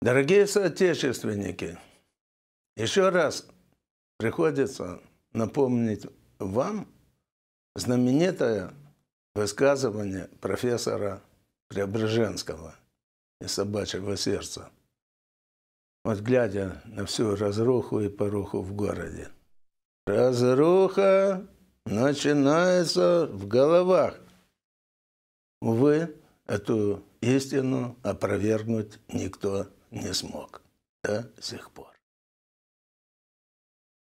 Дорогие соотечественники, еще раз приходится напомнить вам знаменитое высказывание профессора Преображенского из «Собачьего сердца». Вот глядя на всю разруху и поруху в городе. Разруха начинается в головах. Увы, эту истину опровергнуть никто не смог до сих пор.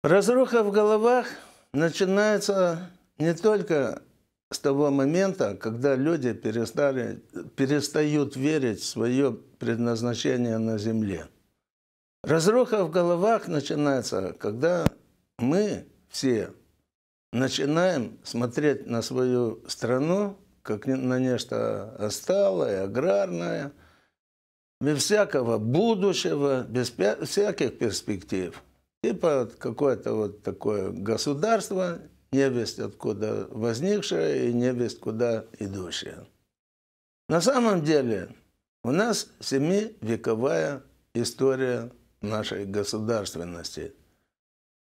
Разруха в головах начинается не только с того момента, когда люди перестали, перестают верить в свое предназначение на Земле. Разруха в головах начинается, когда мы все начинаем смотреть на свою страну как на нечто осталое, аграрное, без всякого будущего, без всяких перспектив – Типа какое-то вот такое государство, невесть откуда возникшее и невесть куда идущее. На самом деле у нас семивековая история нашей государственности.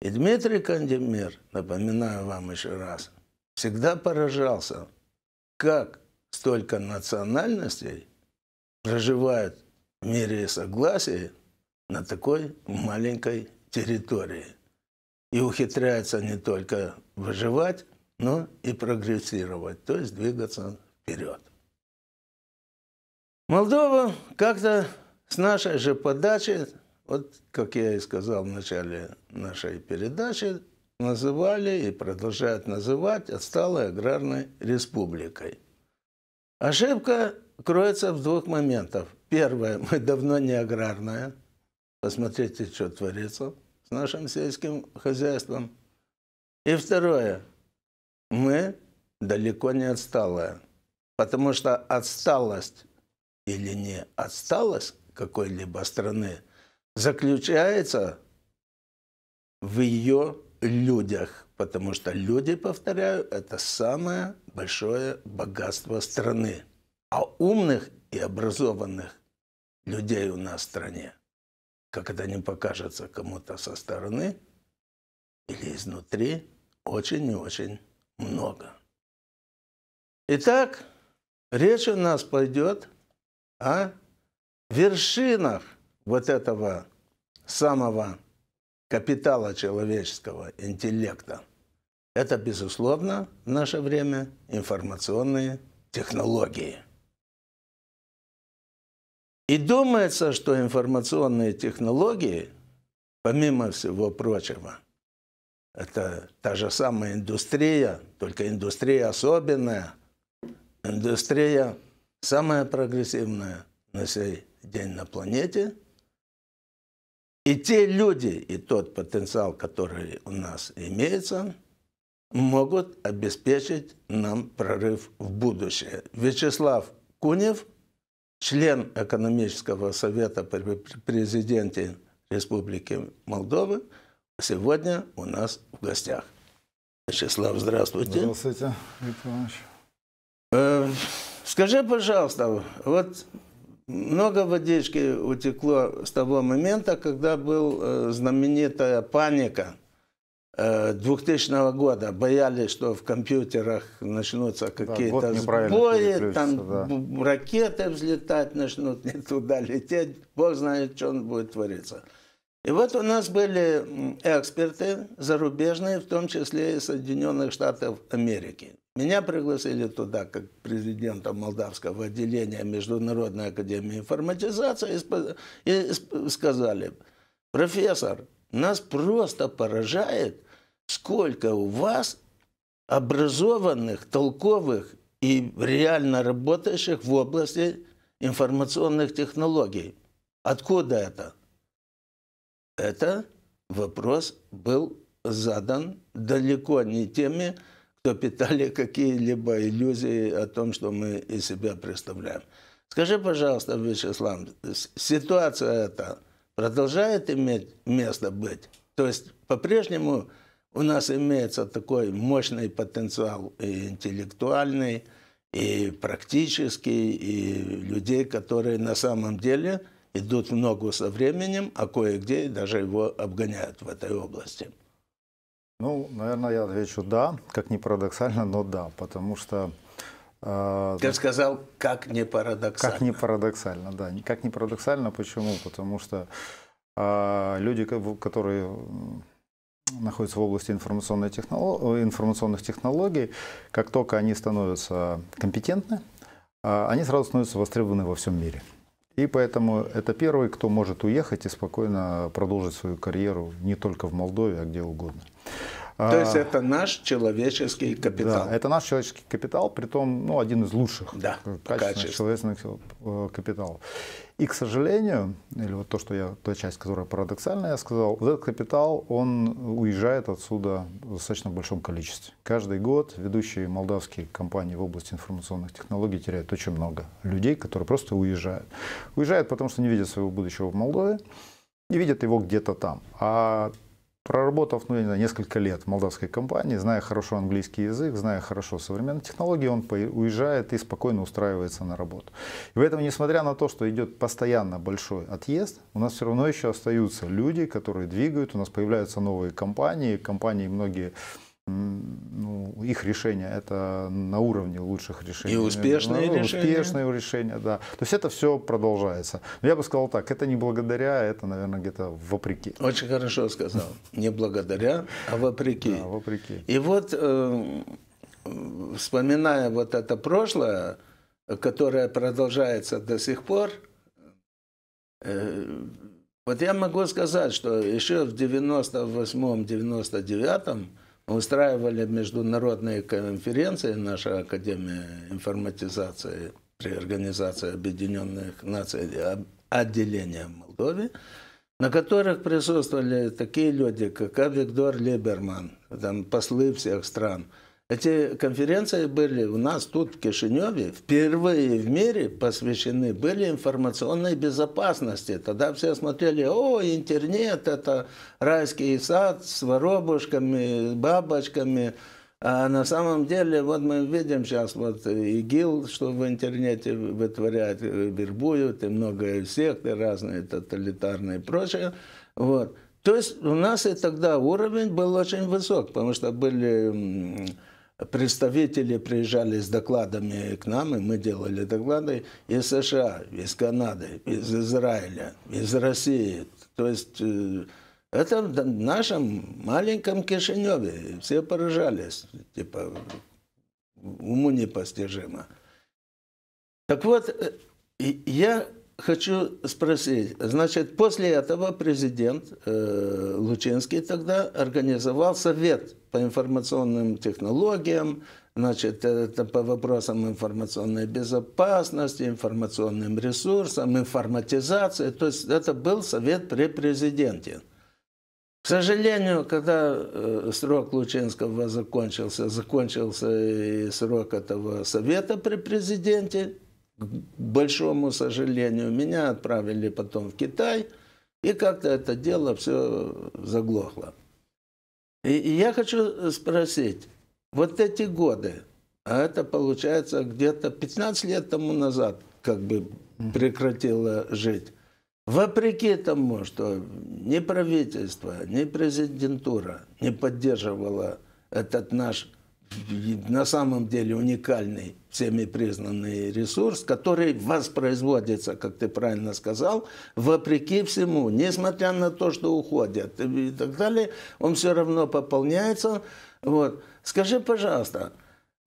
И Дмитрий Кандемир, напоминаю вам еще раз, всегда поражался, как столько национальностей проживают в мире и согласии на такой маленькой территории. И ухитряются не только выживать, но и прогрессировать, то есть двигаться вперед. Молдова как-то с нашей же подачи, вот как я и сказал в начале нашей передачи, называли и продолжают называть отсталой аграрной республикой. Ошибка кроется в двух моментах. Первое, мы давно не аграрная. Посмотрите, что творится с нашим сельским хозяйством. И второе, мы далеко не отсталые, потому что отсталость или не отсталость какой-либо страны заключается в ее людях, потому что люди, повторяю, это самое большое богатство страны. А умных и образованных людей у нас в стране как это не покажется кому-то со стороны или изнутри, очень и очень много. Итак, речь у нас пойдет о вершинах вот этого самого капитала человеческого интеллекта. Это, безусловно, в наше время информационные технологии – и думается, что информационные технологии, помимо всего прочего, это та же самая индустрия, только индустрия особенная, индустрия самая прогрессивная на сей день на планете. И те люди, и тот потенциал, который у нас имеется, могут обеспечить нам прорыв в будущее. Вячеслав Кунев – член экономического совета при президенте Республики Молдовы, сегодня у нас в гостях. Вячеслав, здравствуйте. Здравствуйте, Виктор Иванович. Э, скажи, пожалуйста, вот много водички утекло с того момента, когда была э, знаменитая паника – 2000 э, года боялись, что в компьютерах начнутся какие-то да, сбои, там да. ракеты взлетать начнут, не туда лететь, бог знает, что он будет твориться. И вот у нас были эксперты зарубежные, в том числе из Соединенных Штатов Америки. Меня пригласили туда как президента Молдавского отделения Международной Академии информатизации и сказали, профессор, нас просто поражает – сколько у вас образованных, толковых и реально работающих в области информационных технологий. Откуда это? Это вопрос был задан далеко не теми, кто питали какие-либо иллюзии о том, что мы из себя представляем. Скажи, пожалуйста, Вячеслав, ситуация эта продолжает иметь место быть? То есть по-прежнему у нас имеется такой мощный потенциал и интеллектуальный, и практический, и людей, которые на самом деле идут в ногу со временем, а кое-где даже его обгоняют в этой области. Ну, наверное, я отвечу «да», как не парадоксально, но да, потому что... Э, Ты сказал, как не парадоксально. Как не парадоксально, да. Как не парадоксально, почему? Потому что э, люди, которые находятся в области информационной технолог... Э, информационных технологий, как только они становятся компетентны, а, они сразу становятся востребованы во всем мире. И поэтому это первый, кто может уехать и спокойно продолжить свою карьеру не только в Молдове, а где угодно. То а, есть это наш человеческий капитал. Да, это наш человеческий капитал, при том ну, один из лучших да, качественных качеств. человеческих э, капиталов. И, к сожалению, или вот то, что я, та часть, которая парадоксальная, я сказал, вот этот капитал, он уезжает отсюда в достаточно большом количестве. Каждый год ведущие молдавские компании в области информационных технологий теряют очень много людей, которые просто уезжают. Уезжают, потому что не видят своего будущего в Молдове, не видят его где-то там. А Проработав, ну, я не знаю, несколько лет в молдавской компании, зная хорошо английский язык, зная хорошо современные технологии, он уезжает и спокойно устраивается на работу. И поэтому, несмотря на то, что идет постоянно большой отъезд, у нас все равно еще остаются люди, которые двигают, у нас появляются новые компании, компании многие ну, их решения это на уровне лучших решений. И успешные ну, решения. Успешные решения, да. То есть это все продолжается. Но я бы сказал так, это не благодаря, это, наверное, где-то вопреки. Очень хорошо сказал. Не благодаря, а вопреки. Да, вопреки. И вот, э, вспоминая вот это прошлое, которое продолжается до сих пор, э, вот я могу сказать, что еще в 98-99 устраивали международные конференции, наша Академия информатизации при Организации Объединенных Наций отделения Молдове, на которых присутствовали такие люди, как Виктор Либерман, там послы всех стран – эти конференции были у нас тут, в Кишиневе, впервые в мире посвящены были информационной безопасности. Тогда все смотрели, о, интернет, это райский сад с воробушками, бабочками. А на самом деле, вот мы видим сейчас вот ИГИЛ, что в интернете вытворяют, э, вербуют, и много секты разные, тоталитарные и прочее. Вот. То есть у нас и тогда уровень был очень высок, потому что были представители приезжали с докладами к нам, и мы делали доклады из США, из Канады, из Израиля, из России. То есть э, это в нашем маленьком Кишиневе. Все поражались, типа, уму непостижимо. Так вот, э, я хочу спросить, значит, после этого президент э, Лучинский тогда организовал совет по информационным технологиям, значит, это по вопросам информационной безопасности, информационным ресурсам, информатизации, то есть это был совет при президенте. К сожалению, когда э, срок Лучинского закончился, закончился и срок этого совета при президенте, к большому сожалению, меня отправили потом в Китай, и как-то это дело все заглохло. И, и я хочу спросить, вот эти годы, а это получается где-то 15 лет тому назад, как бы прекратила жить, вопреки тому, что ни правительство, ни президентура не поддерживала этот наш на самом деле уникальный, всеми признанный ресурс, который воспроизводится, как ты правильно сказал, вопреки всему, несмотря на то, что уходят и так далее, он все равно пополняется. Вот. Скажи, пожалуйста,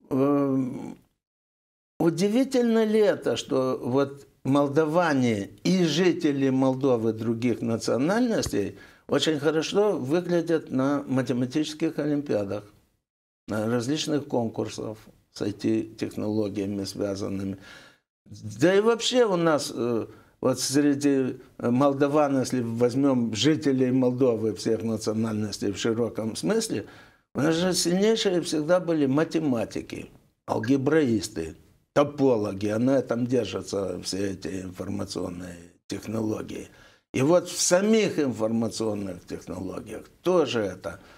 эм, удивительно ли это, что вот молдаване и жители Молдовы других национальностей очень хорошо выглядят на математических олимпиадах? различных конкурсов с IT-технологиями связанными. Да и вообще у нас э, вот среди э, молдаван, если возьмем жителей Молдовы всех национальностей в широком смысле, у нас же сильнейшие всегда были математики, алгебраисты, топологи, а на этом держатся все эти информационные технологии. И вот в самих информационных технологиях тоже это –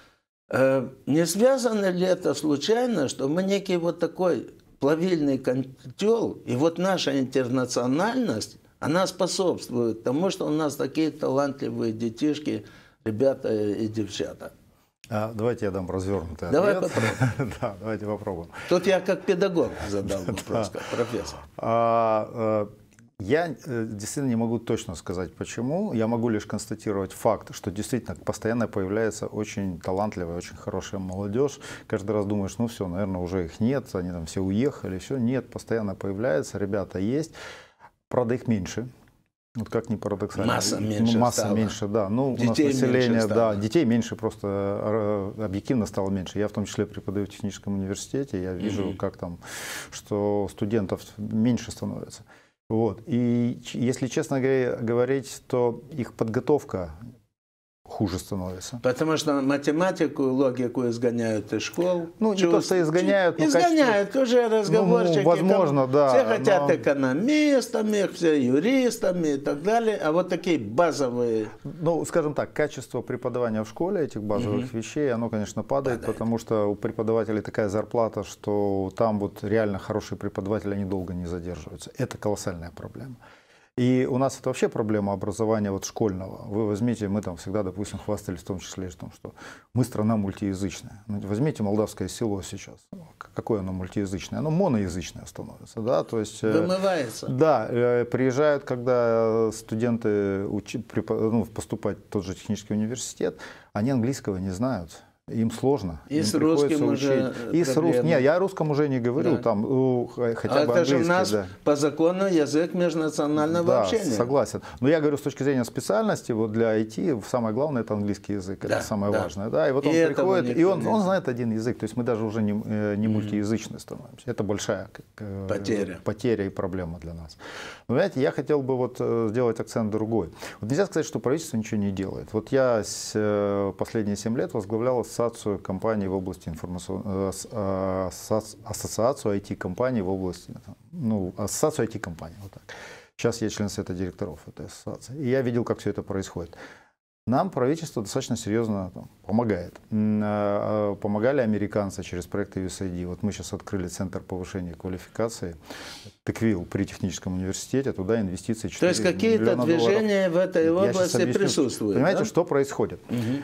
Э, не связано ли это случайно, что мы некий вот такой плавильный котел, и вот наша интернациональность, она способствует тому, что у нас такие талантливые детишки, ребята и девчата. А, давайте я дам развернутый Давай ответ. Попробуем. да, давайте попробуем. Тут я как педагог задал вопрос, как профессор. А, э, я э, действительно не могу точно сказать, почему. Я могу лишь констатировать факт, что действительно постоянно появляется очень талантливая, очень хорошая молодежь. Каждый раз думаешь, ну все, наверное, уже их нет, они там все уехали, все. Нет, постоянно появляется, ребята есть. Правда, их меньше, вот как ни парадоксально. Масса ну, меньше Масса стала. меньше, да. Ну, детей у нас население, да, детей меньше просто, э, объективно стало меньше. Я в том числе преподаю в техническом университете, я вижу, Mm -hmm. как там, что студентов меньше становится. Вот. И если честно говорить, то их подготовка хуже становится. Потому что математику, логику изгоняют из школ. Ну, чувств, не то, что изгоняют. Но изгоняют, качество... уже разговорчики. Ну, возможно, да. Все хотят но... экономистами, все юристами и так далее. А вот такие базовые... Ну, скажем так, качество преподавания в школе этих базовых угу. вещей, оно, конечно, падает, падает, потому что у преподавателей такая зарплата, что там вот реально хорошие преподаватели, они долго не задерживаются. Это колоссальная проблема. И у нас это вообще проблема образования вот школьного. Вы возьмите, мы там всегда, допустим, хвастались в том числе, что, что мы страна мультиязычная. Ну, возьмите молдавское село сейчас. Какое оно мультиязычное? Оно моноязычное становится. Да? То есть, э, Вымывается. Да. Э, приезжают, когда э, студенты учи, ну, поступать в тот же технический университет, они английского не знают им сложно. И им с русским учить. уже э, И с рус... Не, я о русском уже не говорю, да. там хотя а бы это же у нас да. по закону язык межнационального да, общения. согласен. Но я говорю с точки зрения специальности, вот для IT самое главное это английский язык, да, это самое да. важное. Да, и вот и он приходит, и он, он знает один язык, то есть мы даже уже не, э, не мультиязычны становимся. Это большая э, потеря. потеря и проблема для нас. Но, знаете, я хотел бы вот сделать акцент другой. Вот нельзя сказать, что правительство ничего не делает. Вот я с, последние 7 лет возглавлял ассоциацию компаний в области информационной, э, э, ассоциацию IT-компаний в области, ну, ассоциацию IT-компаний, вот так. Сейчас я член совета директоров этой ассоциации. И я видел, как все это происходит. Нам правительство достаточно серьезно там, помогает. Э, помогали американцы через проекты USAID. Вот мы сейчас открыли центр повышения квалификации ТКВИЛ при техническом университете. Туда инвестиции 4 То есть какие-то движения долларов. в этой области объясню, присутствуют. Понимаете, да? что происходит? Угу.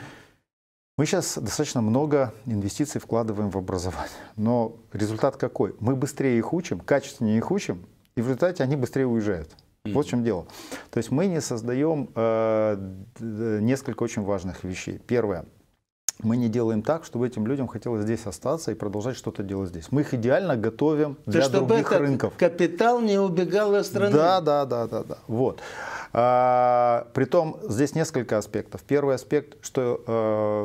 Мы сейчас достаточно много инвестиций вкладываем в образование, но результат какой? Мы быстрее их учим, качественнее их учим, и в результате они быстрее уезжают. Mm-hmm. Вот в чем дело. То есть мы не создаем э, несколько очень важных вещей. Первое. Мы не делаем так, чтобы этим людям хотелось здесь остаться и продолжать что-то делать здесь. Мы их идеально готовим для То, других чтобы этот рынков. Капитал не убегал из страны. Да, да, да, да, да. Вот. А, притом здесь несколько аспектов. Первый аспект, что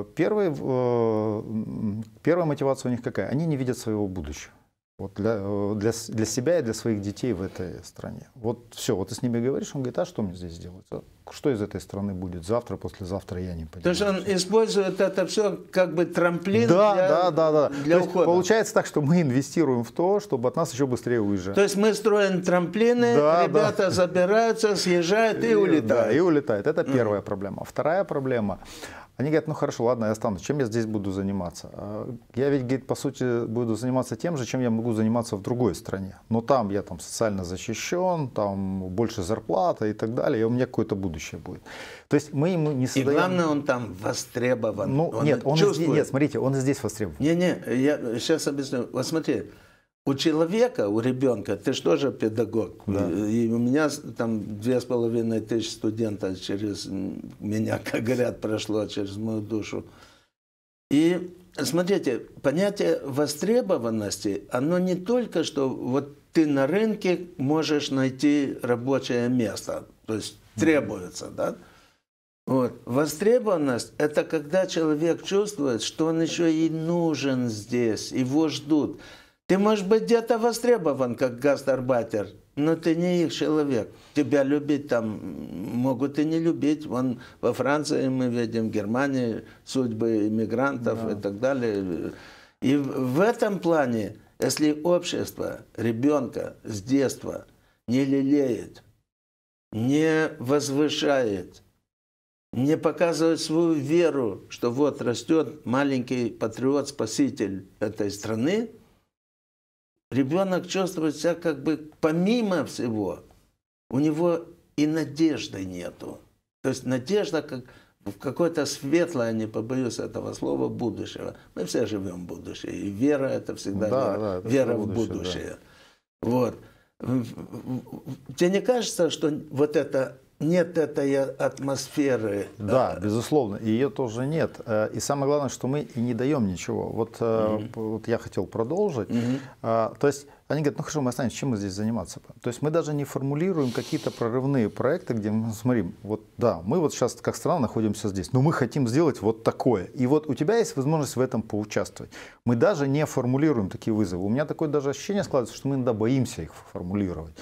э, первый, э, первая мотивация у них какая? Они не видят своего будущего вот для, э, для, для себя и для своих детей в этой стране. Вот все, вот ты с ними говоришь, он говорит, а что мне здесь делать? А что из этой страны будет завтра, послезавтра, я не понимаю. То есть он использует это все как бы трамплин да, для, да, да, да. для то ухода. получается так, что мы инвестируем в то, чтобы от нас еще быстрее уезжать. То есть мы строим трамплины, да, ребята да. забираются, съезжают и, и э, улетают. Да, и улетают. Это первая mm. проблема. Вторая проблема – они говорят, ну хорошо, ладно, я останусь. Чем я здесь буду заниматься? А я ведь, говорит, по сути, буду заниматься тем же, чем я могу заниматься в другой стране. Но там я там социально защищен, там больше зарплата и так далее, и у меня какое-то будущее будет. То есть мы ему не создаем... И главное, он там востребован. Ну, он нет, он здесь, нет, смотрите, он здесь востребован. Не-не, я сейчас объясню. Вот смотрите у человека, у ребенка, ты что же педагог? Да. И у меня там две с половиной тысячи студентов через меня, как говорят, прошло через мою душу. И смотрите, понятие востребованности, оно не только, что вот ты на рынке можешь найти рабочее место, то есть требуется, да? Вот. Востребованность – это когда человек чувствует, что он еще и нужен здесь, его ждут. Ты, можешь быть, где-то востребован как гастарбайтер, но ты не их человек. Тебя любить там могут и не любить. Вон во Франции мы видим, в Германии судьбы иммигрантов да. и так далее. И в этом плане, если общество ребенка с детства не лелеет, не возвышает, не показывает свою веру, что вот растет маленький патриот-спаситель этой страны – Ребенок чувствует себя как бы помимо всего. У него и надежды нету. То есть надежда как в какое-то светлое, а не побоюсь этого слова, будущего. Мы все живем в будущее. И вера это всегда да, вера, да, это вера в будущее. Да. Вот. Тебе не кажется, что вот это нет этой атмосферы. Да, безусловно, ее тоже нет. Э, и самое главное, что мы и не даем ничего. Вот, угу. вот я хотел продолжить. Угу. То есть они говорят, ну хорошо, мы останемся, чем мы здесь заниматься? То есть мы даже не формулируем какие-то прорывные проекты, где мы смотрим, вот да, мы вот сейчас как страна находимся здесь, но мы хотим сделать вот такое. И вот у тебя есть возможность в этом поучаствовать. Мы даже не формулируем такие вызовы. У меня такое даже ощущение складывается, что мы иногда боимся их формулировать.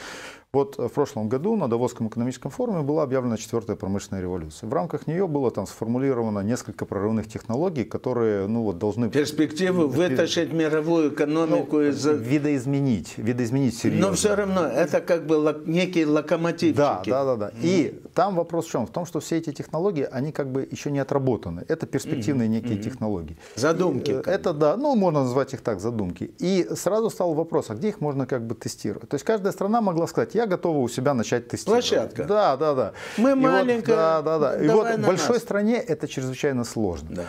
Вот э, в прошлом году на Давосском экономическом форуме была объявлена четвертая промышленная революция. В рамках нее было там сформулировано несколько прорывных технологий, которые ну, вот, должны... Перспективу вытащить мировую экономику ну, из... Видоизменить, видоизменить серьезно. Но все равно это как бы лок... некие локомотивчики. Да, да, да. да. И там вопрос в чем? В том, что все эти технологии, они как бы еще не отработаны. Это перспективные угу, некие угу. технологии. Задумки. И, э, это да, ну можно назвать их так, задумки. И сразу стал вопрос, а где их можно как бы тестировать? То есть каждая страна могла сказать, я я готова у себя начать тестировать. Площадка. Да, да, да. Мы и маленькая. Вот, да, да, да. И вот в большой нас. стране это чрезвычайно сложно. Да.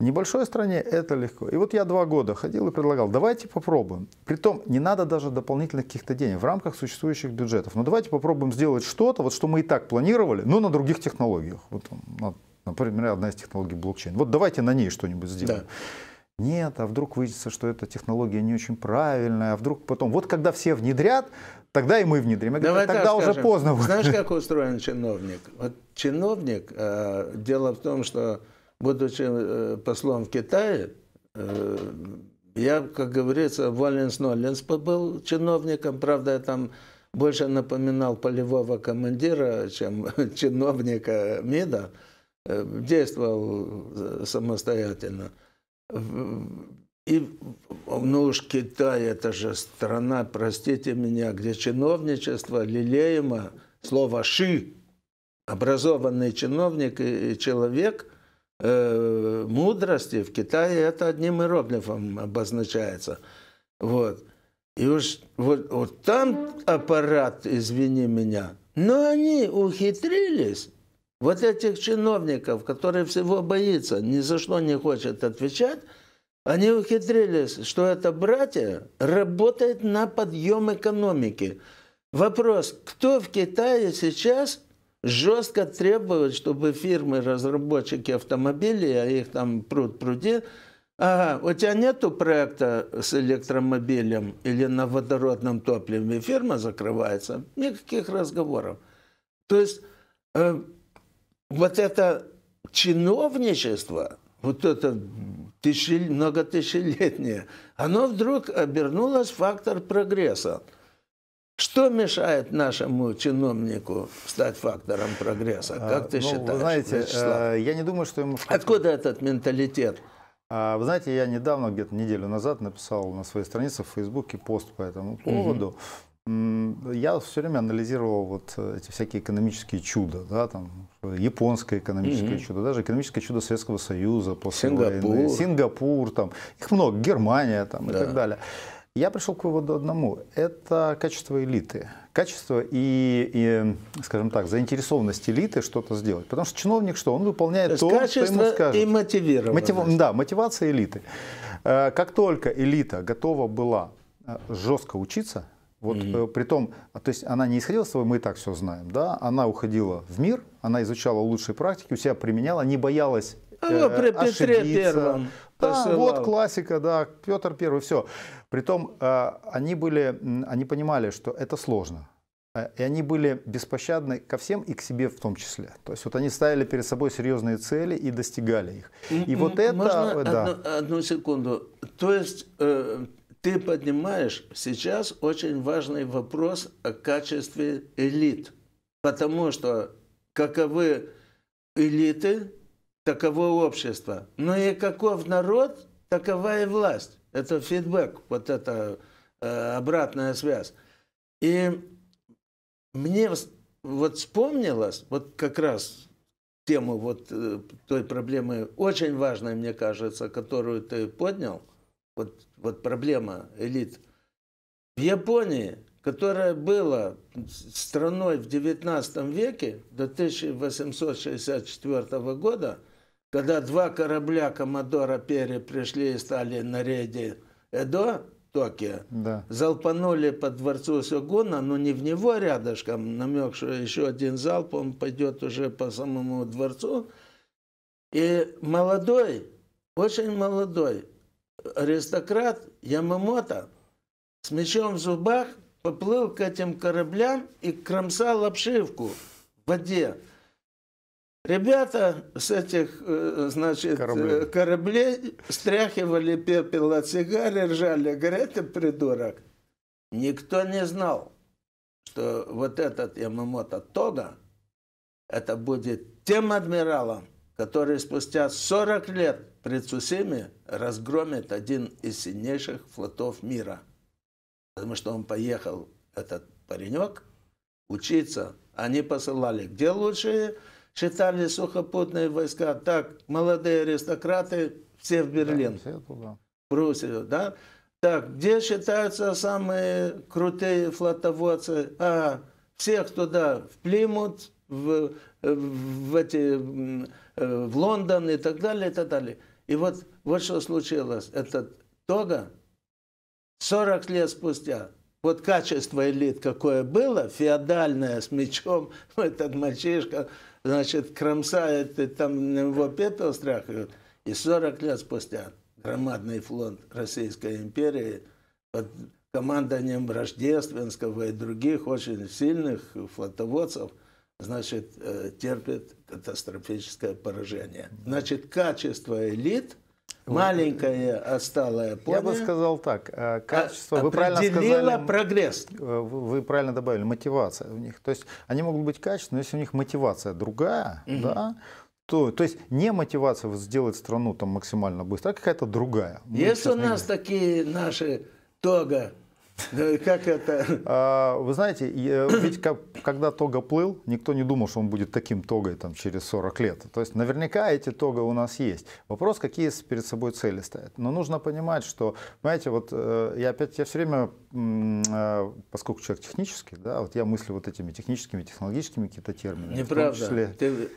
небольшой стране это легко. И вот я два года ходил и предлагал, давайте попробуем. Притом не надо даже дополнительных каких-то денег в рамках существующих бюджетов. Но давайте попробуем сделать что-то, вот что мы и так планировали, но на других технологиях. Вот, например, одна из технологий блокчейн. Вот давайте на ней что-нибудь сделаем. Да нет, а вдруг выяснится, что эта технология не очень правильная, а вдруг потом, вот когда все внедрят, тогда и мы внедрим. Я Давай говорю, тогда скажем, уже поздно. Знаешь, как устроен чиновник? Вот чиновник, э, дело в том, что будучи э, послом в Китае, э, я, как говорится, в оленс был чиновником, правда, я там больше напоминал полевого командира, чем чиновника МИДа, э, действовал э, самостоятельно. И, ну уж Китай, это же страна, простите меня, где чиновничество лелеемо, слово «ши», образованный чиновник и человек э, мудрости в Китае это одним иероглифом обозначается. Вот. И уж вот, вот там аппарат, извини меня, но они ухитрились вот этих чиновников, которые всего боится, ни за что не хочет отвечать, они ухитрились, что это братья работает на подъем экономики. Вопрос, кто в Китае сейчас жестко требует, чтобы фирмы, разработчики автомобилей, а их там пруд пруди, ага, у тебя нету проекта с электромобилем или на водородном топливе, фирма закрывается, никаких разговоров. То есть э, вот это чиновничество, вот это тысячи, многотысячелетнее, оно вдруг обернулось фактор прогресса. Что мешает нашему чиновнику стать фактором прогресса? Как а, ты ну, считаешь? знаете, Вячеслав? Э, я не думаю, что ему... Откуда этот менталитет? А, вы знаете, я недавно, где-то неделю назад, написал на своей странице в Фейсбуке пост по этому поводу. Угу. Я все время анализировал вот э, эти всякие экономические чудо, да, там японское экономическое mm-hmm. чудо, даже экономическое чудо Советского Союза после Сингапур. войны, Сингапур, там их много, Германия там да. и так далее. Я пришел к выводу одному: это качество элиты, качество и, и скажем так, заинтересованность элиты что-то сделать, потому что чиновник что, он выполняет то, то что ему скажут. И мотивированность. Мотив... Да, мотивация элиты. Э, как только элита готова была э, жестко учиться вот mm э, при том, а, то есть она не исходила с того, мы и так все знаем, да, она уходила в мир, она изучала лучшие практики, у себя применяла, не боялась а, э, ну, при ошибиться. Петре Да, вот классика, да, Петр Первый, все. Притом э, они были, они понимали, что это сложно. Э, и они были беспощадны ко всем и к себе в том числе. То есть вот они ставили перед собой серьезные цели и достигали их. И вот м-м-м. это... Можно да. одну, одну секунду? То есть э, ты поднимаешь сейчас очень важный вопрос о качестве элит. Потому что каковы элиты, таково общество. Но ну и каков народ, такова и власть. Это фидбэк, вот это э, обратная связь. И мне вот вспомнилось, вот как раз тему вот э, той проблемы, очень важной, мне кажется, которую ты поднял, вот вот проблема элит. В Японии, которая была страной в 19 веке до 1864 года, когда два корабля Комодора Перри пришли и стали на рейде Эдо, Токио, да. залпанули по дворцу Сёгуна, но не в него рядышком, намек, что еще один залп, он пойдет уже по самому дворцу. И молодой, очень молодой аристократ Ямамото с мечом в зубах поплыл к этим кораблям и кромсал обшивку в воде. Ребята с этих, э, значит, кораблей, э, кораблей стряхивали пепел от сигары, ржали, говорят, ты придурок. Никто не знал, что вот этот Ямамото Тога, это будет тем адмиралом, который спустя 40 лет Прецусими разгромит один из сильнейших флотов мира. Потому что он поехал, этот паренек, учиться. Они посылали, где лучшие считали сухопутные войска. Так, молодые аристократы, все в Берлин. Да, все да? Так, где считаются самые крутые флотоводцы? А, всех туда, в Плимут, в, в, эти, э, в Лондон и так далее, и так далее. И вот, вот что случилось. Этот Тога 40 лет спустя вот качество элит какое было, феодальное, с мечом, этот мальчишка, значит, кромсает, и там его пепел страх. И 40 лет спустя громадный флот Российской империи под командованием Рождественского и других очень сильных флотоводцев – значит, э, терпит катастрофическое поражение. Значит, качество элит – маленькая отсталая Япония. Я бы сказал так, э, а, качество, вы правильно сказали, прогресс. Э, вы правильно добавили, мотивация у них. То есть они могут быть качественными, но если у них мотивация другая, угу. да, то, то есть не мотивация сделать страну там максимально быстро, а какая-то другая. Мы есть у нас такие наши тога Э, как это? А, вы знаете, э, ведь когда Тога плыл, никто не думал, что он будет таким Тогой там, через 40 лет. То есть наверняка эти Тога у нас есть. Вопрос, какие перед собой цели стоят. Но нужно понимать, что, знаете, вот э, я опять, я все время, поскольку человек технический, да, вот я мыслю вот этими техническими, технологическими какие-то терминами. Неправда. Числе... Ты,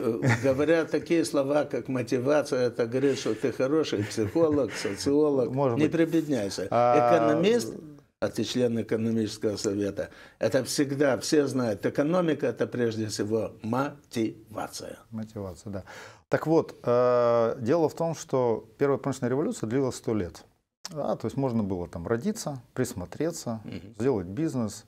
говоря такие слова, как мотивация, это говорит, что ты хороший психолог, социолог. Может не быть. прибедняйся. А, Экономист а ты член экономического совета. Это всегда, все знают, экономика это прежде всего мотивация. Мотивация, да. Так вот, э, дело в том, что первая промышленная революция длилась сто лет. Да, то есть можно было там родиться, присмотреться, угу. сделать бизнес,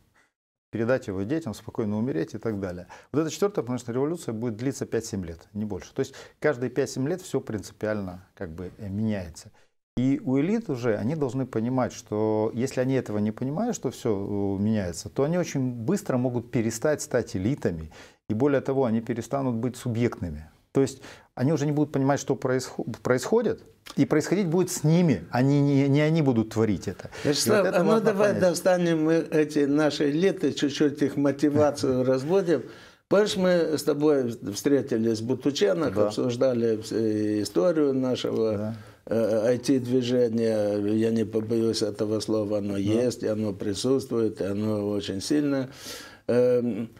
передать его детям, спокойно умереть и так далее. Вот эта четвертая промышленная революция будет длиться 5-7 лет, не больше. То есть каждые 5-7 лет все принципиально как бы э, меняется. И у элит уже они должны понимать, что если они этого не понимают, что все э, меняется, то они очень быстро могут перестать стать элитами. И более того, они перестанут быть субъектными. То есть они уже не будут понимать, что происходит, и происходить будет с ними, они а не, не они будут творить это. Вячеслав, вот это а ну давай понять. достанем мы эти наши элиты, чуть-чуть их мотивацию разводим. Помнишь, мы с тобой встретились в Бутученах, да. обсуждали э, историю нашего да. IT-движение, э, э, я не побоюсь этого слова, оно да. есть, оно присутствует, оно очень сильно. Эм,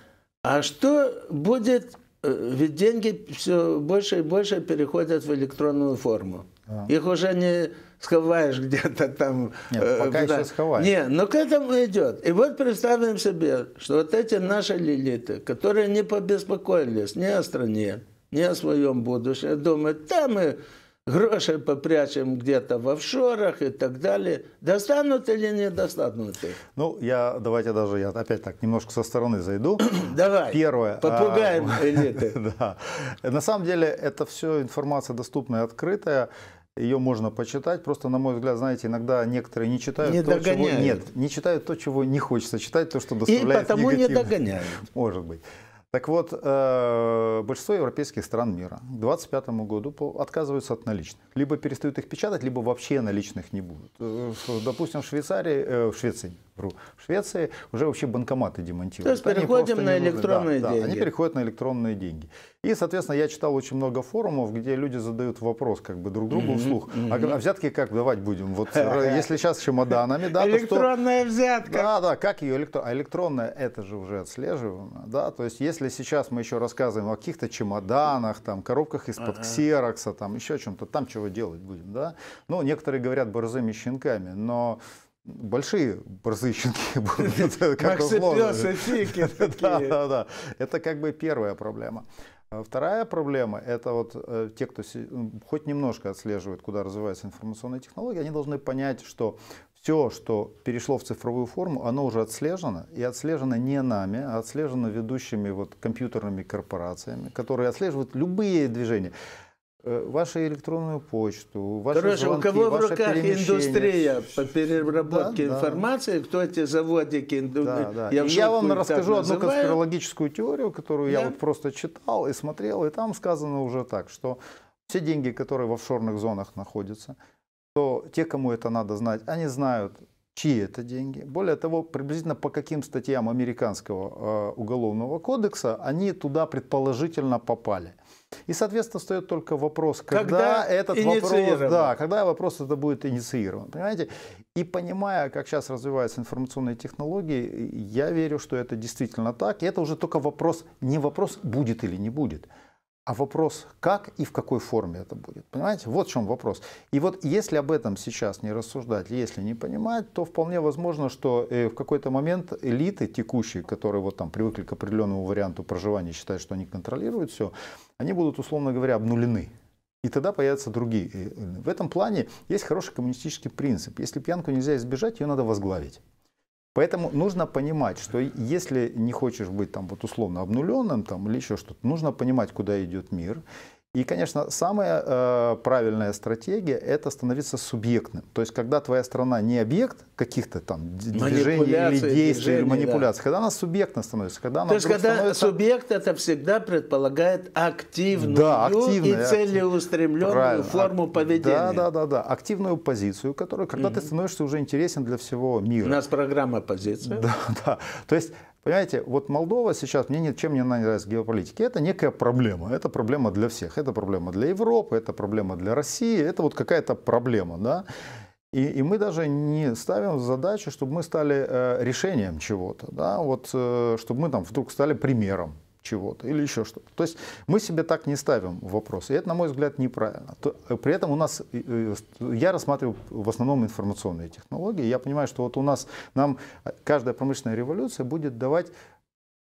а что будет, э, ведь деньги все больше и больше переходят в электронную форму. Да. Их уже не сховаешь где-то там. Нет, пока да. еще сховаешь. Не, но к этому идет. И вот представим себе, что вот эти наши лилиты, которые не побеспокоились ни о стране, ни о своем будущем, думают, да, мы гроши попрячем где-то в офшорах и так далее. Достанут или не достанут их? Ну, я, давайте даже я опять так немножко со стороны зайду. Давай, Первое, а, попугаем а, элиты. да. На самом деле, это все информация доступная, открытая. Ее можно почитать. Просто, на мой взгляд, знаете, иногда некоторые не читают не то, догоняют. чего нет, не читают то, чего не хочется читать, то, что доставляет И потому негатив. не догоняют. Может быть. Так вот, э, большинство европейских стран мира к 2025 году отказываются от наличных. Либо перестают их печатать, либо вообще наличных не будут. Э, допустим, в Швейцарии, э, в Швеции ру. В Швеции уже вообще банкоматы демонтируют. То есть переходим на электронные да, деньги. Да, они переходят на электронные деньги. И, соответственно, я читал очень много форумов, где люди задают вопрос как бы друг другу mm-hmm, вслух. А, а, взятки как давать будем? Вот э, если сейчас с чемоданами, да, Электронная взятка. Да, да, как ее электро... а электронная, это же уже отслеживаемо, да, то есть если сейчас мы еще рассказываем о каких-то чемоданах, там, коробках из-под ксерокса, там, еще о чем-то, там чего делать будем, да. Ну, некоторые говорят борзыми щенками, но большие просыщенки будут, как условно. Да, да, да. Это как бы первая проблема. А вторая проблема – это вот э, те, кто ну, хоть немножко отслеживает, куда развиваются информационные технологии, они должны понять, что все, что перешло в цифровую форму, оно уже отслежено, и отслежено не нами, а отслежено ведущими вот компьютерными корпорациями, которые отслеживают любые движения. Э, вашу электронную почту, ваши Короче, звонки, у кого в руках индустрия по переработке да, информации, да. кто эти заводики индустрии. Да, да. Я, я вам расскажу одну называю. конспирологическую теорию, которую да. я вот просто читал и смотрел, и там сказано уже так, что все деньги, которые в офшорных зонах находятся, то те, кому это надо знать, они знают чьи это деньги. Более того, приблизительно по каким статьям американского э, уголовного кодекса они туда предположительно попали. И, соответственно, встает только вопрос, когда, когда этот вопрос, да, когда вопрос это будет инициирован, понимаете? И понимая, как сейчас развиваются информационные технологии, я верю, что это действительно так. И это уже только вопрос, не вопрос будет или не будет, а вопрос, как и в какой форме это будет. Понимаете? Вот в чем вопрос. И вот если об этом сейчас не рассуждать, если не понимать, то вполне возможно, что э, в какой-то момент элиты текущие, которые вот там привыкли к определенному варианту проживания, считают, что они контролируют все, они будут, условно говоря, обнулены. И тогда появятся другие. Э, в этом плане есть хороший коммунистический принцип. Если пьянку нельзя избежать, ее надо возглавить. Поэтому нужно понимать, что если не хочешь быть там вот условно обнуленным там, или еще что-то, нужно понимать, куда идет мир. И, конечно, самая э, правильная стратегия – это становиться субъектным. То есть, когда твоя страна не объект каких-то там движений или действий, движений, или манипуляций, да. когда она субъектно становится. Когда она То есть, когда становится... субъект, это всегда предполагает активную да, активную, и целеустремленную правильно. форму поведения. Да, да, да, да. Активную позицию, которую, когда угу. ты становишься уже интересен для всего мира. У нас программа «Позиция». Да, да. То есть, Понимаете, вот Молдова сейчас мне ничем не нравится геополитики. Это некая проблема. Это проблема для всех. Это проблема для Европы, это проблема для России. Это вот какая-то проблема. Да? И, и мы даже не ставим задачу, чтобы мы стали э, решением чего-то. Да? Вот, э, чтобы мы там вдруг стали примером чего-то или еще что-то. То есть мы себе так не ставим вопрос. И это, на мой взгляд, неправильно. Э, при этом у нас, э, э, я рассматриваю в основном информационные технологии. Я понимаю, что вот у нас, нам каждая промышленная революция будет давать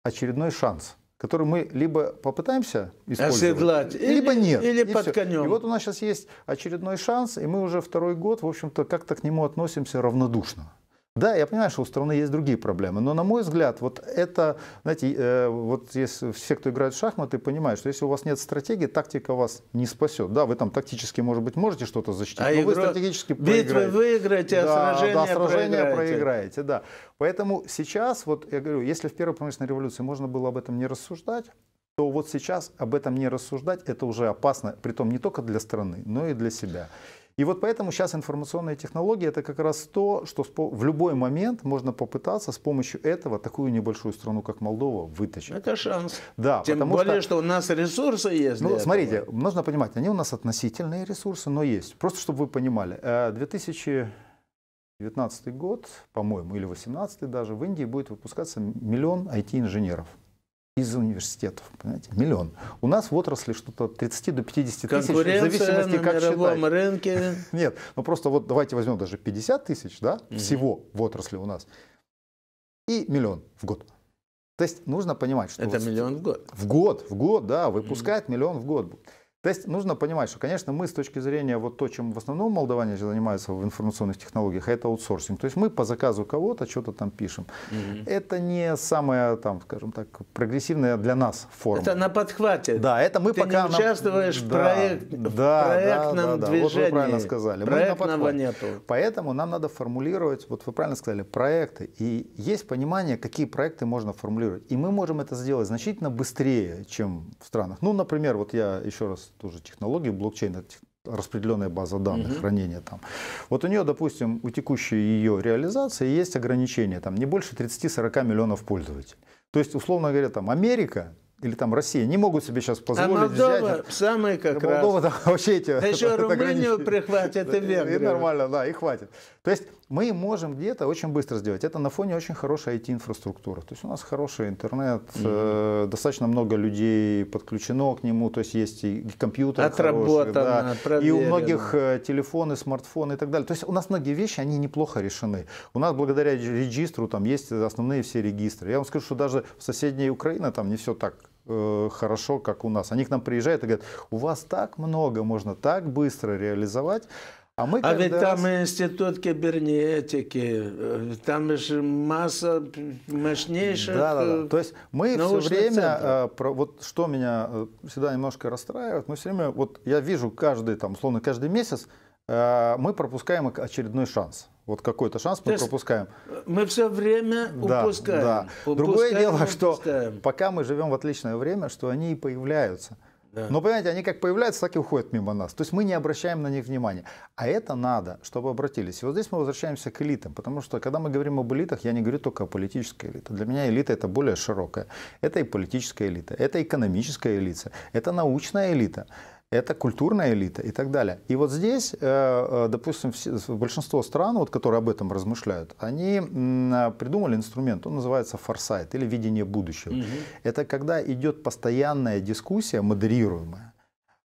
очередной шанс который мы либо попытаемся использовать, Оседлать. либо или, нет. Или и под все. конем. И вот у нас сейчас есть очередной шанс, и мы уже второй год, в общем-то, как-то к нему относимся равнодушно. Да, я понимаю, что у страны есть другие проблемы, но на мой взгляд, вот это, знаете, э, вот если все, кто играет в шахматы, понимают, что если у вас нет стратегии, тактика вас не спасет. Да, вы там тактически, может быть, можете что-то защитить, а но игру... вы стратегически проиграете. Битвы выиграете, а да, а сражения, да, сражения проиграете. проиграете. Да. Поэтому сейчас, вот я говорю, если в первой промышленной революции можно было об этом не рассуждать, то вот сейчас об этом не рассуждать, это уже опасно, притом не только для страны, но и для себя. И вот поэтому сейчас информационные технологии это как раз то, что в любой момент можно попытаться с помощью этого такую небольшую страну, как Молдова, вытащить. Это шанс. Да, Тем потому более, что... что у нас ресурсы есть. Ну, смотрите, этого. нужно понимать, они у нас относительные ресурсы, но есть. Просто чтобы вы понимали, 2000 э, 2019 год, по-моему, или 2018 даже, в Индии будет выпускаться миллион IT-инженеров из университетов, понимаете, миллион. У нас в отрасли что-то от 30 до 50 тысяч, в зависимости на как считать. рынке. Нет, ну просто вот давайте возьмем даже 50 тысяч, да, угу. всего в отрасли у нас, и миллион в год. То есть нужно понимать, что... Это вот миллион в год. В год, в год, да, выпускает угу. миллион в год. То есть нужно понимать, что, конечно, мы с точки зрения вот то, чем в основном молдаване занимаются в информационных технологиях, это аутсорсинг. То есть мы по заказу кого-то что-то там пишем. Угу. Это не самая, там, скажем так, прогрессивная для нас форма. Это на подхвате. Да, это мы Ты пока... Ты участвуешь на... в, проект... да, в проектном да, да, да. движении. Вот вы правильно сказали. Проектного нету. Поэтому нам надо формулировать, вот вы правильно сказали, проекты. И есть понимание, какие проекты можно формулировать. И мы можем это сделать значительно быстрее, чем в странах. Ну, например, вот я еще раз тоже технологии, блокчейн это распределенная база данных, угу. хранение там. Вот у нее, допустим, у текущей ее реализации есть ограничение, там не больше 30-40 миллионов пользователей. То есть, условно говоря, там Америка или там Россия не могут себе сейчас позволить а Молдова взять. самое как Молдова, раз. Молдова вообще эти. А еще Румынию прихватит и Венгрию. И нормально, да, и хватит. То есть мы можем где-то очень быстро сделать. Это на фоне очень хорошей IT-инфраструктуры. То есть у нас хороший интернет, угу. э, достаточно много людей подключено к нему, то есть есть и компьютер Отработано, хороший, да, и у многих э, телефоны, смартфоны и так далее. То есть у нас многие вещи, они неплохо решены. У нас благодаря регистру там есть основные все регистры. Я вам скажу, что даже в соседней Украине там не все так э, хорошо, как у нас. Они к нам приезжают и говорят, у вас так много можно так быстро реализовать. А, мы а ведь там раз... институт кибернетики, там же масса мощнейших. Да, да, да. Э, То есть мы все время, э, центров. вот что меня э, всегда немножко расстраивает, мы все время, вот я вижу каждый, там, словно каждый месяц, мы пропускаем очередной шанс. Вот какой-то шанс То мы пропускаем. Мы все время да, упускаем. Да. упускаем Другое дело, упускаем. что пока мы живем в отличное время, что они и появляются. Да. Но, понимаете, они как появляются, так и уходят мимо нас. То есть мы не обращаем на них внимания. А это надо, чтобы обратились. И вот здесь мы возвращаемся к элитам. Потому что, когда мы говорим об элитах, я не говорю только о политической элите. Для меня элита это более широкая. Это и политическая элита, это экономическая элита, это научная элита это культурная элита и так далее. И вот здесь, э, э, допустим, большинство стран, вот, которые об этом размышляют, они а, придумали инструмент, он называется форсайт или видение будущего. Угу. Это когда идет постоянная дискуссия, модерируемая,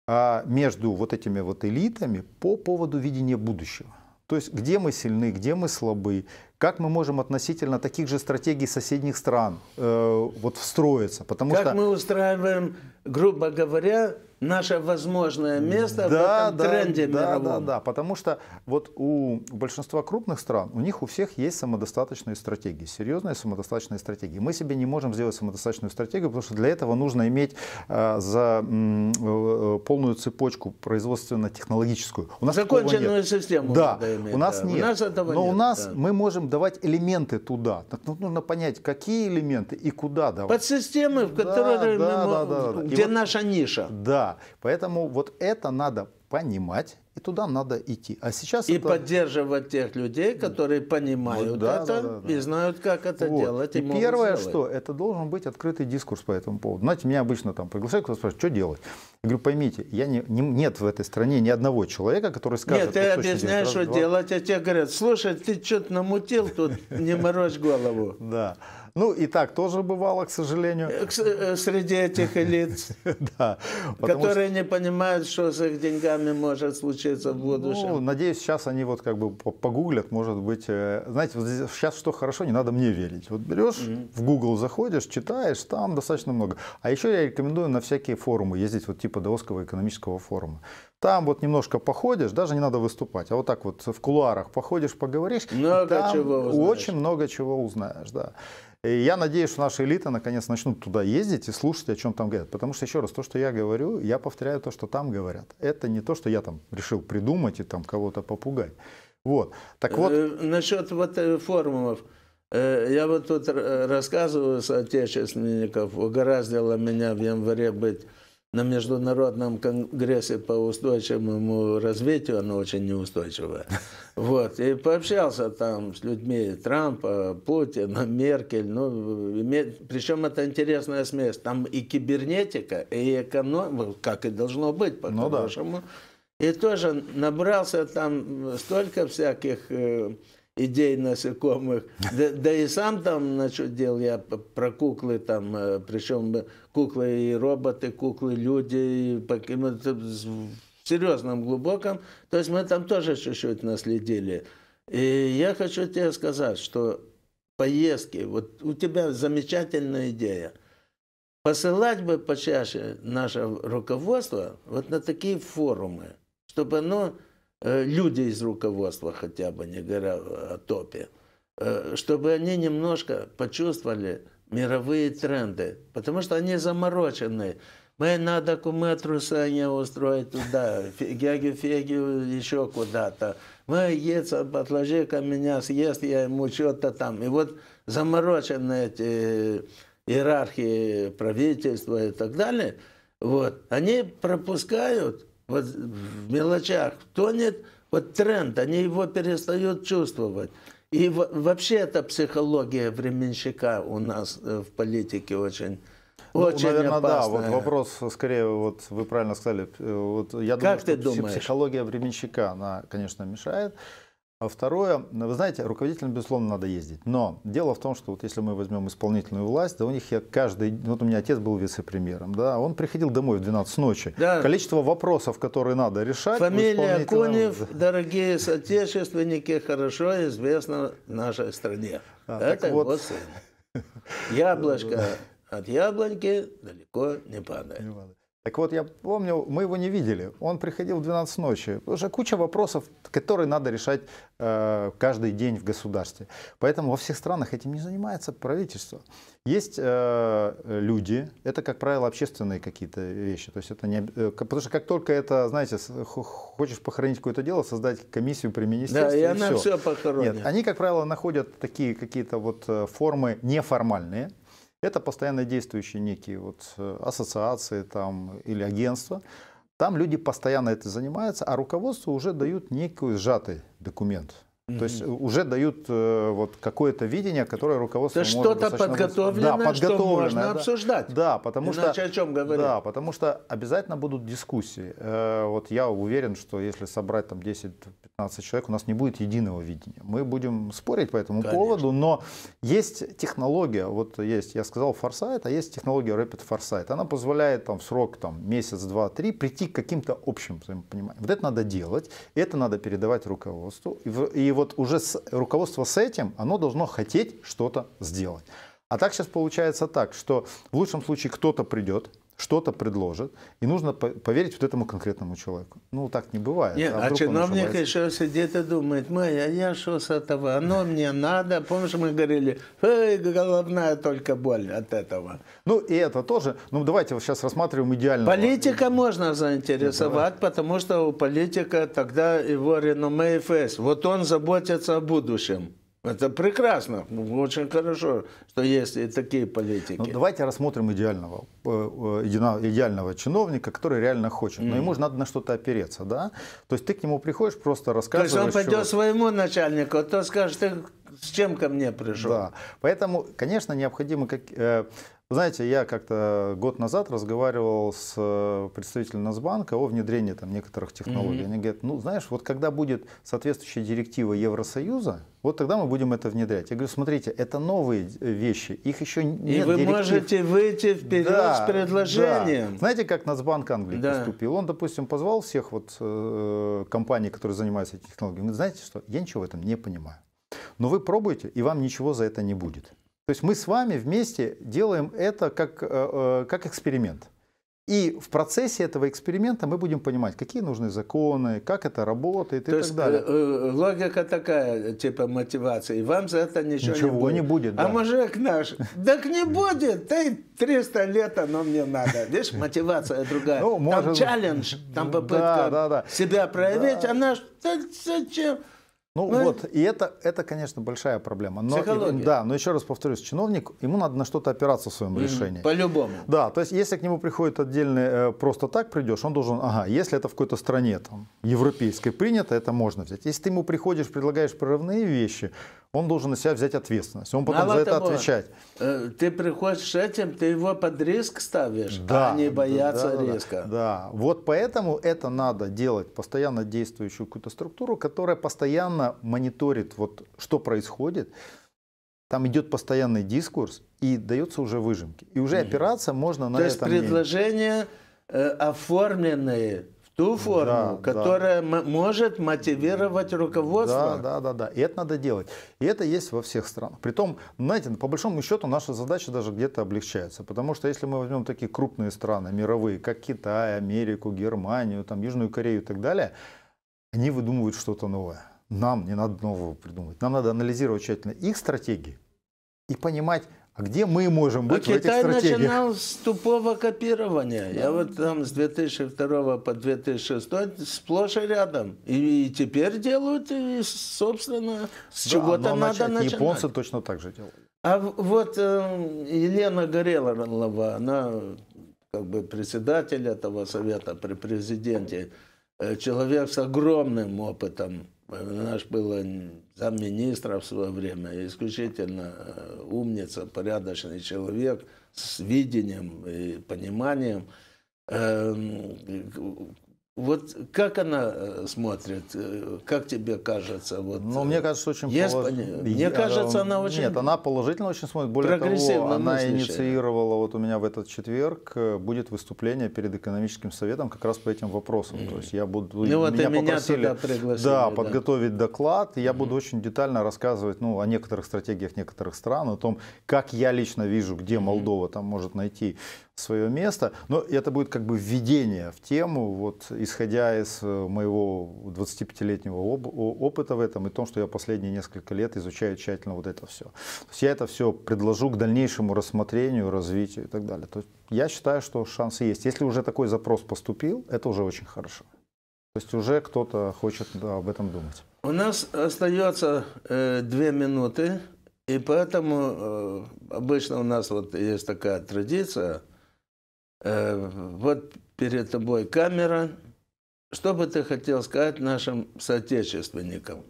а, между вот этими вот элитами по поводу видения будущего. То есть где мы сильны, где мы слабы, как мы можем относительно таких же стратегий соседних стран э, вот встроиться? Потому как что... мы устраиваем, грубо говоря, наше возможное место да, в этом да, тренде да, мировом. Да, да, да, потому что вот у большинства крупных стран, у них у всех есть самодостаточные стратегии, серьезные самодостаточные стратегии. Мы себе не можем сделать самодостаточную стратегию, потому что для этого нужно иметь э, за э, э, полную цепочку производственно-технологическую. У нас Законченную систему. Да, у нас да. нет. У нас этого Но нет, у нас да. мы можем будем давать элементы туда. Так ну, нужно понять, какие элементы и куда давать. Под системы, в которые, да, да, ну, да, да, где и наша вот, ниша. Да, поэтому вот это надо понимать, и туда надо идти. А сейчас и это... поддерживать тех людей, которые понимают да, это да, да, да. и знают, как это вот. делать. И, и первое, сделать. что это должен быть открытый дискурс по этому поводу. Знаете, меня обычно там приглашают, кто спрашивает, что делать. Я говорю, поймите, я не, не, нет в этой стране ни одного человека, который скажет... Нет, ты объясняешь, что делать, а те говорят, слушай, ты что-то намутил тут, не морочь голову. Да. Ну и так тоже бывало, к сожалению. Э, э, среди этих лиц, которые не понимают, что с их деньгами может случиться в будущем. Ну, надеюсь, сейчас они вот как бы погуглят, может быть. Э, знаете, сейчас что хорошо, не надо мне верить. Вот берешь, в Google заходишь, читаешь, там достаточно много. А еще я рекомендую на всякие форумы ездить, вот типа Давосского экономического форума. Там вот немножко походишь, даже не надо выступать, а вот так вот в кулуарах походишь, поговоришь. Много там чего узнаешь. Очень много чего узнаешь, да. И я надеюсь, что наша элита наконец начнут туда ездить и слушать, о чем там говорят. Потому что, еще раз, то, что я говорю, я повторяю то, что там говорят. Это не то, что я там решил придумать и там кого-то попугать. Вот. Так вот... Э, Насчет вот э, форумов. Э, я вот тут рассказываю соотечественников, угораздило меня в январе быть на Международном конгрессе по устойчивому развитию, оно очень неустойчивое. Вот. И пообщался там с людьми Трампа, Путина, Меркель. Ну, Причем это интересная смесь. Там и кибернетика, и экономика, ну, как и должно быть по-хорошему. Ну, да. И тоже набрался там столько всяких э, идей насекомых. Да, да и сам там насчет делал я про куклы там, э, причем куклы и роботы, куклы, люди, и, в серьезном, глубоком. То есть мы там тоже чуть-чуть наследили. И я хочу тебе сказать, что поездки, вот у тебя замечательная идея. Посылать бы почаще наше руководство вот на такие форумы, чтобы оно Э, люди из руководства хотя бы, не говоря о топе, э, чтобы они немножко почувствовали мировые тренды, потому что они заморочены. Мы надо куметру Саня устроить туда, Гягю Фегю еще куда-то. Мы едь, отложи ко меня, съест я ему что-то там. И вот заморочены эти иерархии правительства и так далее, вот, они пропускают вот в мелочах тонет, вот тренд, они его перестают чувствовать. И вообще эта психология временщика у нас э, в политике очень ну, очень ну, наверное, опасная. да. Вот вопрос, скорее, вот вы правильно сказали. Э, вот я как думаю, ты что думаешь? психология временщика, она, конечно, мешает. А второе, вы знаете, руководителям, безусловно, надо ездить. Но дело в том, что вот если мы возьмем исполнительную власть, да у них я каждый... Вот у меня отец был вице-премьером, да, он приходил домой в 12 ночи. Да. Количество вопросов, которые надо решать... Фамилия Конев, дорогие соотечественники, хорошо известна нашей стране. А, Это так вот... вот Яблочко от яблоньки далеко не падает. Не падает. Так вот, я помню, мы его не видели. Он приходил в 12 ночи. Уже куча вопросов, которые надо решать э, каждый день в государстве. Поэтому во всех странах этим не занимается правительство. Есть э, люди, это, как правило, общественные какие-то вещи. То есть это не, э, потому что как только это, знаете, хочешь похоронить какое-то дело, создать комиссию при министерстве. Да, и, и она все, все похоронит. Нет, они, как правило, находят такие какие-то вот э, формы неформальные это постоянно действующие некие вот э, ассоциации там, или агентства. Там люди постоянно это занимаются, а руководство уже дают некий сжатый документ. Mm-hmm. То есть уже дают э, вот какое-то видение, которое руководство То может что-то подготовленное, да, подготовленное, что можно да, обсуждать. Да, потому Иначе что о чем говорить? Да, потому что обязательно будут дискуссии. Э, вот я уверен, что если собрать там 10-15 человек, у нас не будет единого видения. Мы будем спорить по этому Конечно. поводу, но есть технология, вот есть, я сказал форсайт, а есть технология Rapid Farsight. Она позволяет там в срок там месяц, два, три прийти к каким-то общим взаимопониманиям. Вот это надо делать, это надо передавать руководству и, и вот уже с, руководство с этим, оно должно хотеть что-то сделать. А так сейчас получается так, что в лучшем случае кто-то придет, что-то предложит, и нужно поверить вот этому конкретному человеку. Ну, так не бывает. Нет, а, а чиновник еще сидит и думает, Мэй, а я что с этого? Оно мне надо. Помнишь, мы говорили, Эй, головная только боль от этого. Ну, и это тоже. Ну, давайте сейчас рассматриваем идеально. Политика можно заинтересовать, потому что у политика тогда его реноме и фейс. Вот он заботится о будущем. Это прекрасно, очень хорошо, что есть такие политики. Но ну, давайте рассмотрим идеального, э, э, идеального чиновника, который реально хочет. Но ему же надо на что-то опереться, да? То есть ты к нему приходишь, просто рассказываешь... То есть он пойдет своему начальнику, то скажет, ты с чем ко мне пришел? Да, поэтому, конечно, необходимо как, э, знаете, я как-то год назад разговаривал с э, представителем Нацбанка о внедрении там некоторых технологий. Mm-hmm. Они говорят, ну знаешь, вот когда будет соответствующая директива Евросоюза, вот тогда мы будем это внедрять. Я говорю, смотрите, это новые э, вещи, их еще нет. И вы директив. можете выйти вперед да, с предложением. Да. Знаете, как Нацбанк Англии да. поступил? Он, допустим, позвал всех вот э, компаний, которые занимаются технологиями. Вы знаете что, я ничего в этом не понимаю. Но вы пробуйте, и вам ничего за это не будет. То есть мы с вами вместе делаем это как, э, э, как эксперимент. И в процессе этого эксперимента мы будем понимать, какие нужны законы, как это работает То и То так есть, далее. Э, логика такая, типа мотивации. Вам за это ничего, ничего не будет. не будет а да. А мужик наш, так не будет, ты 300 лет оно мне надо. Видишь, мотивация другая. Ну, там челлендж, там ну, попытка да, да, да. себя проявить, да. а наш, зачем? Ну, ну вот, и это, это, конечно, большая проблема. Но, психология. И, да, но еще раз повторюсь, чиновник, ему надо на что-то опираться в своем решении. По-любому. Да, то есть если к нему приходит отдельный, э, просто так придешь, он должен, ага, если это в какой-то стране там, европейской принято, это можно взять. Если ты ему приходишь, предлагаешь прорывные вещи, он должен на себя взять ответственность. Он потом Мало за это того, отвечать. Э, ты приходишь с этим, ты его под риск ставишь, да, а не бояться да, да, риска. Да, да, вот поэтому это надо делать, постоянно действующую какую-то структуру, которая постоянно постоянно мониторит, вот, что происходит, там идет постоянный дискурс и дается уже выжимки. И уже опираться можно на То это. То есть предложения э, оформленные в ту форму, да, которая да. может мотивировать руководство. Да, да, да, да. И это надо делать. И это есть во всех странах. Притом, знаете, по большому счету наша задача даже где-то облегчается. Потому что если мы возьмем такие крупные страны мировые, как Китай, Америку, Германию, там, Южную Корею и так далее, они выдумывают что-то новое. Нам не надо нового придумывать. Нам надо анализировать тщательно их стратегии и понимать, а где мы можем быть а в Китай этих стратегиях? Китай начинал с тупого копирования. Да. Я вот там с 2002 по 2006 сплошь и рядом. И, и теперь делают, и, собственно, с да, чего-то надо начать. начинать. Японцы точно так же делают. А вот э, Елена Горелова, она как бы председатель этого совета при президенте, э, человек с огромным опытом наш был замминистра в свое время, исключительно э, умница, порядочный человек с видением и пониманием. Эм, вот как она э, смотрит, э, как тебе кажется? Вот, ну, э, мне кажется, очень есть, Мне кажется, она очень... Нет, она положительно очень смотрит. Более того, она инициировала, вот у меня в этот четверг будет выступление перед экономическим советом как раз по этим вопросам. Mm-hmm. То есть я буду... Ну, меня вот меня, меня туда пригласили. Да, да, подготовить доклад. и Я mm-hmm. буду очень детально рассказывать ну, о некоторых стратегиях некоторых стран, о том, как я лично вижу, где Молдова mm-hmm. там может найти свое место. Но это будет как бы введение в тему, вот исходя из э, моего 25-летнего опыта в этом и том, что я последние несколько лет изучаю тщательно вот это все. То есть я это все предложу к дальнейшему рассмотрению, развитию и так далее. То есть я считаю, что шансы есть. Если уже такой запрос поступил, это уже очень хорошо. То есть уже кто-то хочет да, об этом думать. У нас остается э, две минуты, и поэтому э, обычно у нас вот есть такая традиция – Э, вот перед тобой камера. Что бы ты хотел сказать нашим соотечественникам?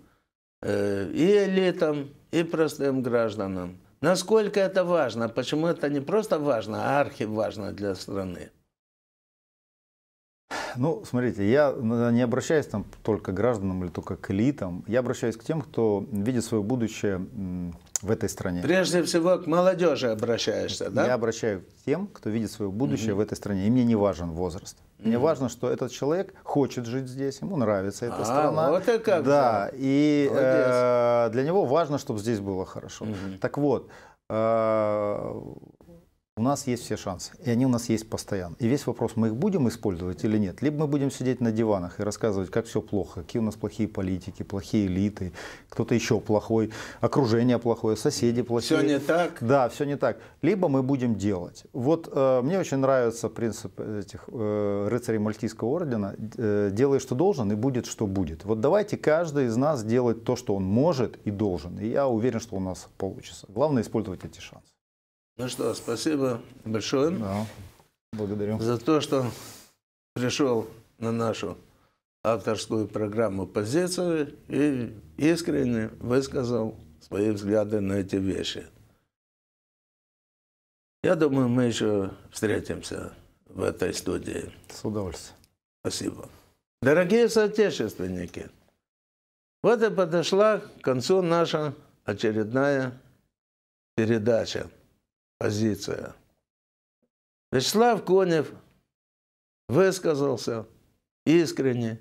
Э, и элитам, и простым гражданам. Насколько это важно? Почему это не просто важно, а архив важно для страны? Ну, смотрите, я э, не обращаюсь там только к гражданам или только к элитам. Я обращаюсь к тем, кто видит свое будущее в этой стране. Прежде всего к молодежи обращаешься, да? Я обращаюсь к тем, кто видит свое будущее угу. в этой стране. И мне не важен возраст. Угу. Мне важно, что этот человек хочет жить здесь, ему нравится эта а, страна. вот и как. Да, и э, для него важно, чтобы здесь было хорошо. Угу. Так вот, э, у нас есть все шансы, и они у нас есть постоянно. И весь вопрос, мы их будем использовать или нет. Либо мы будем сидеть на диванах и рассказывать, как все плохо, какие у нас плохие политики, плохие элиты, кто-то еще плохой, окружение плохое, соседи плохие. Все не так. Да, все не так. Либо мы будем делать. Вот э, мне очень нравится принцип этих э, рыцарей Мальтийского ордена. Э, делай, что должен, и будет, что будет. Вот давайте каждый из нас делать то, что он может и должен. И я уверен, что у нас получится. Главное использовать эти шансы. Ну что, спасибо большое. Да, благодарю. За то, что пришел на нашу авторскую программу позицию и искренне высказал свои взгляды на эти вещи. Я думаю, мы еще встретимся в этой студии. С удовольствием. Спасибо. Дорогие соотечественники, вот и подошла к концу наша очередная передача позиция. Вячеслав Конев высказался искренне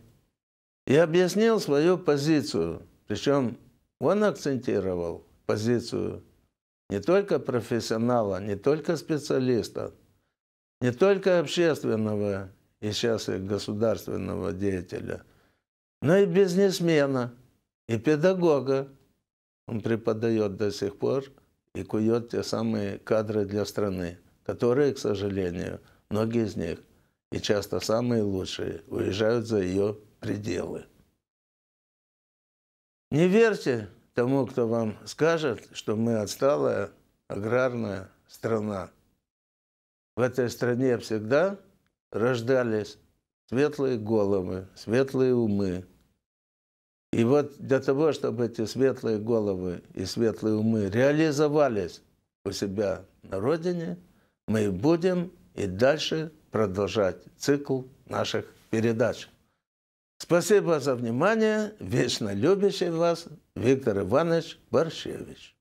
и объяснил свою позицию. Причем он акцентировал позицию не только профессионала, не только специалиста, не только общественного и сейчас и государственного деятеля, но и бизнесмена, и педагога. Он преподает до сих пор – и кует те самые кадры для страны, которые, к сожалению, многие из них, и часто самые лучшие, уезжают за ее пределы. Не верьте тому, кто вам скажет, что мы отсталая аграрная страна. В этой стране всегда рождались светлые головы, светлые умы, и вот для того, чтобы эти светлые головы и светлые умы реализовались у себя на родине, мы будем и дальше продолжать цикл наших передач. Спасибо за внимание. Вечно любящий вас Виктор Иванович Борщевич.